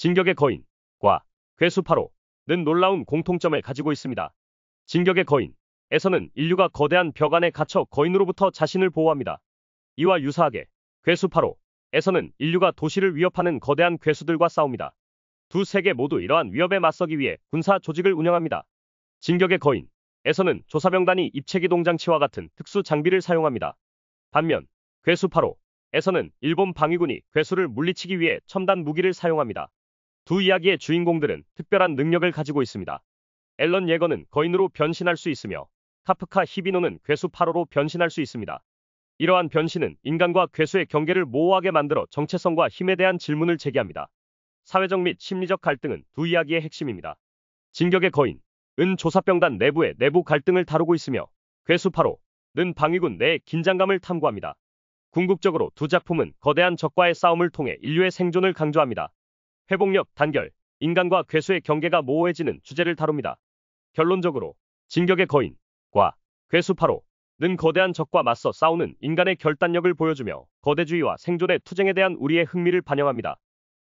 진격의 거인과 괴수파로는 놀라운 공통점을 가지고 있습니다. 진격의 거인에서는 인류가 거대한 벽 안에 갇혀 거인으로부터 자신을 보호합니다. 이와 유사하게 괴수파로에서는 인류가 도시를 위협하는 거대한 괴수들과 싸웁니다. 두 세계 모두 이러한 위협에 맞서기 위해 군사 조직을 운영합니다. 진격의 거인에서는 조사병단이 입체기 동장치와 같은 특수 장비를 사용합니다. 반면 괴수파로에서는 일본 방위군이 괴수를 물리치기 위해 첨단 무기를 사용합니다. 두 이야기의 주인공들은 특별한 능력을 가지고 있습니다. 앨런 예거는 거인으로 변신할 수 있으며 카프카 히비노는 괴수 파호로 변신할 수 있습니다. 이러한 변신은 인간과 괴수의 경계를 모호하게 만들어 정체성과 힘에 대한 질문을 제기합니다. 사회적 및 심리적 갈등은 두 이야기의 핵심입니다. 진격의 거인, 은 조사병단 내부의 내부 갈등을 다루고 있으며 괴수 파로, 는 방위군 내의 긴장감을 탐구합니다. 궁극적으로 두 작품은 거대한 적과의 싸움을 통해 인류의 생존을 강조합니다. 회복력, 단결, 인간과 괴수의 경계가 모호해지는 주제를 다룹니다. 결론적으로 진격의 거인, 과, 괴수파로 는 거대한 적과 맞서 싸우는 인간의 결단력을 보여주며 거대주의와 생존의 투쟁에 대한 우리의 흥미를 반영합니다.